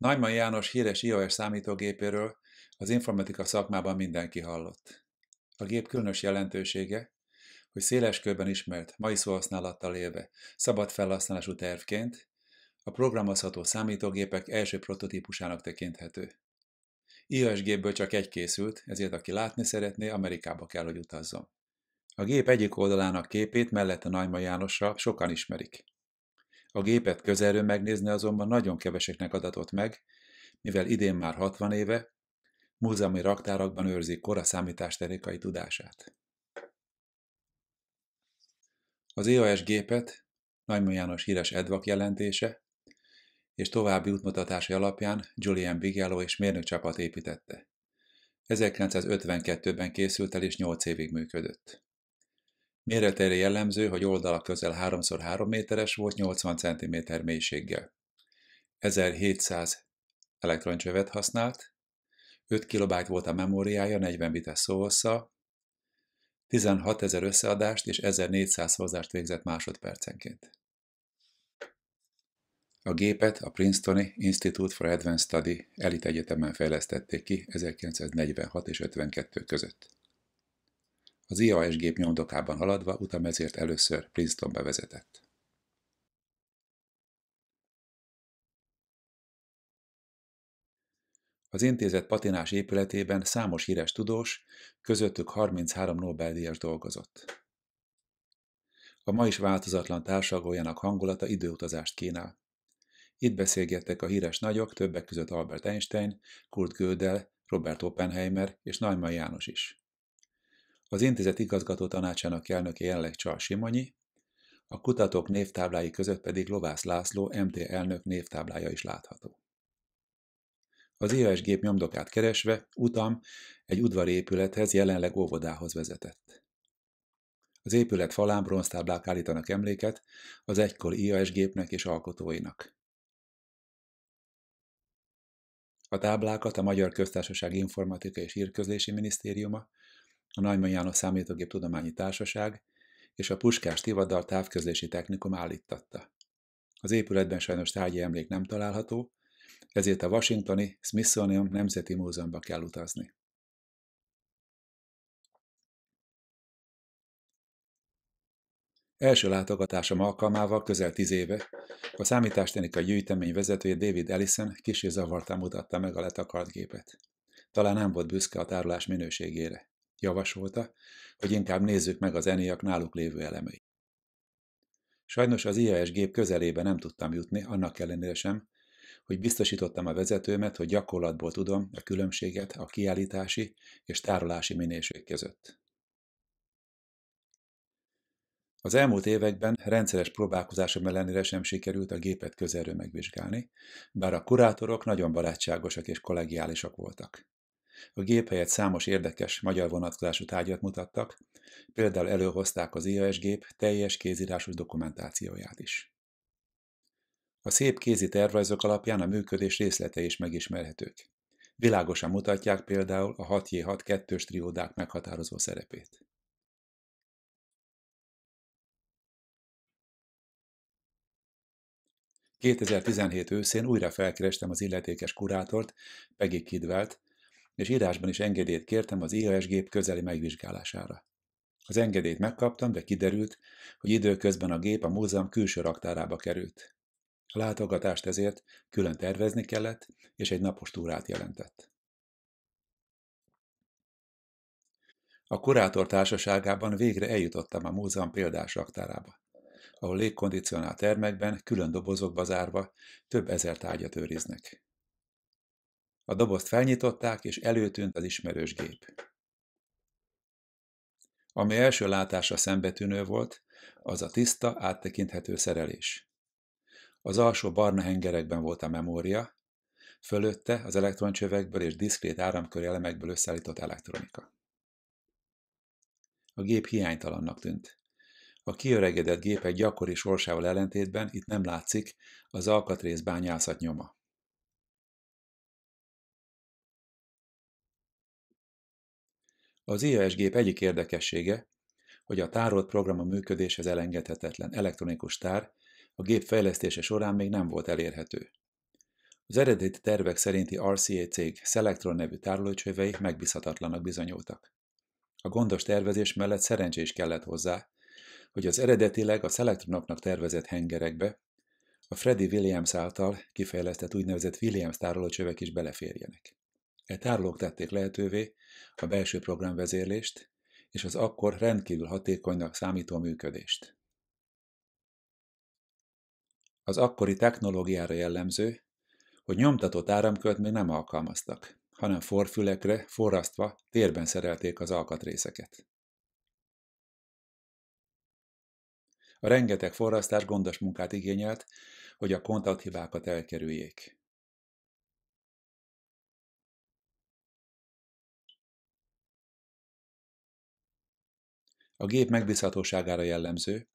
Nagyman János híres iOS számítógépéről az informatika szakmában mindenki hallott. A gép különös jelentősége, hogy széles körben ismert, mai szóhasználattal élve, szabad felhasználású tervként a programozható számítógépek első prototípusának tekinthető. iOS gépből csak egy készült, ezért aki látni szeretné, Amerikába kell, hogy utazzon. A gép egyik oldalának képét mellett a Naima Jánossal sokan ismerik. A gépet közelről megnézni azonban nagyon keveseknek adatott meg, mivel idén már 60 éve múzeumi raktárakban őrzik kora számítástechnikai tudását. Az EOS gépet Naimon János híres Edvak jelentése és további útmutatásai alapján Julian Bigelow és mérnökcsapat építette. 1952-ben készült el és 8 évig működött. Méretére jellemző, hogy oldala közel 3x3 méteres volt 80 cm mélységgel. 1700 elektroncsövet használt, 5 KB volt a memóriája 40 bites szóhossza, 16 ezer összeadást és 1400 hozást végzett másodpercenként. A gépet a Princetoni Institute for Advanced Study elit egyetemen fejlesztették ki 1946 és 52 között. Az IAS gép nyomdokában haladva utam ezért először Princetonbe vezetett. Az intézet patinás épületében számos híres tudós, közöttük 33 Nobel-díjas dolgozott. A ma is változatlan társadalójának hangulata időutazást kínál. Itt beszélgettek a híres nagyok, többek között Albert Einstein, Kurt Gödel, Robert Oppenheimer és Neumann János is. Az intézet igazgató tanácsának elnöke jelenleg Csal Simonyi, a kutatók névtáblái között pedig Lovász László, MT elnök névtáblája is látható. Az IAS gép nyomdokát keresve utam egy udvari épülethez, jelenleg óvodához vezetett. Az épület falán bronztáblák állítanak emléket az egykor IAS gépnek és alkotóinak. A táblákat a Magyar Köztársaság Informatika és Hírközlési Minisztériuma, a Neumann János Számítógép Tudományi Társaság és a Puskás Tivadar távközlési technikum állítatta. Az épületben sajnos tárgyi emlék nem található, ezért a Washingtoni Smithsonian Nemzeti Múzeumba kell utazni. Első látogatásom alkalmával közel tíz éve a számítástechnika gyűjtemény vezetője David Ellison kicsi zavartán mutatta meg a letakart gépet. Talán nem volt büszke a tárolás minőségére javasolta, hogy inkább nézzük meg az ENIAC náluk lévő elemeit. Sajnos az IAS gép közelébe nem tudtam jutni, annak ellenére sem, hogy biztosítottam a vezetőmet, hogy gyakorlatból tudom a különbséget a kiállítási és tárolási minőség között. Az elmúlt években rendszeres próbálkozásom ellenére sem sikerült a gépet közelről megvizsgálni, bár a kurátorok nagyon barátságosak és kollegiálisak voltak. A gép helyett számos érdekes magyar vonatkozású tárgyat mutattak, például előhozták az IAS gép teljes kézírásos dokumentációját is. A szép kézi tervrajzok alapján a működés részlete is megismerhetők. Világosan mutatják például a 6J6 kettős triódák meghatározó szerepét. – 2017 őszén újra felkerestem az illetékes kurátort, Peggy Kidvelt, és írásban is engedélyt kértem az IAS gép közeli megvizsgálására. Az engedélyt megkaptam, de kiderült, hogy időközben a gép a múzeum külső raktárába került. A látogatást ezért külön tervezni kellett, és egy napos túrát jelentett. A kurátor társaságában végre eljutottam a múzeum példás raktárába, ahol légkondicionált termekben, külön dobozokba zárva több ezer tárgyat őriznek. A dobozt felnyitották, és előtűnt az ismerős gép. Ami első látásra szembetűnő volt, az a tiszta, áttekinthető szerelés. Az alsó barna hengerekben volt a memória, fölötte az elektroncsövekből és diszkrét áramkör elemekből összeállított elektronika. A gép hiánytalannak tűnt. A kiöregedett gépek gyakori sorsával ellentétben itt nem látszik az alkatrész bányászat nyoma. Az IAS gép egyik érdekessége, hogy a tárolt program a működéshez elengedhetetlen elektronikus tár a gép fejlesztése során még nem volt elérhető. Az eredeti tervek szerinti RCA cég Selectron nevű tárolócsövei megbízhatatlanak bizonyultak. A gondos tervezés mellett szerencsés is kellett hozzá, hogy az eredetileg a Selectronoknak tervezett hengerekbe a Freddy Williams által kifejlesztett úgynevezett Williams tárolócsövek is beleférjenek. E tárolók tették lehetővé a belső programvezérlést és az akkor rendkívül hatékonynak számító működést. Az akkori technológiára jellemző, hogy nyomtatott áramkölt még nem alkalmaztak, hanem forfülekre forrasztva térben szerelték az alkatrészeket. A rengeteg forrasztás gondos munkát igényelt, hogy a kontakthibákat elkerüljék. A gép megbízhatóságára jellemző,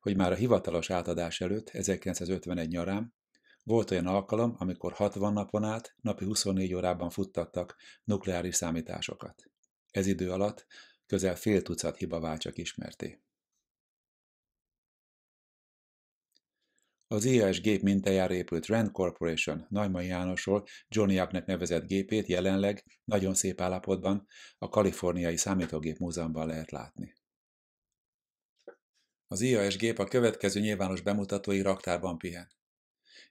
hogy már a hivatalos átadás előtt, 1951 nyarán, volt olyan alkalom, amikor 60 napon át napi 24 órában futtattak nukleáris számításokat. Ez idő alatt közel fél tucat hiba vált csak ismerté. Az IAS gép mintájára épült Rand Corporation Najman Jánosról Johnny Acknek nevezett gépét jelenleg nagyon szép állapotban a Kaliforniai Számítógép Múzeumban lehet látni. Az IAS gép a következő nyilvános bemutatói raktárban pihen.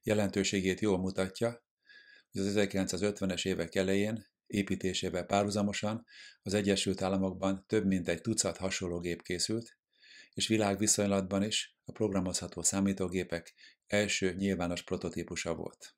Jelentőségét jól mutatja, hogy az 1950-es évek elején építésével párhuzamosan az Egyesült Államokban több mint egy tucat hasonló gép készült, és világviszonylatban is a programozható számítógépek első nyilvános prototípusa volt.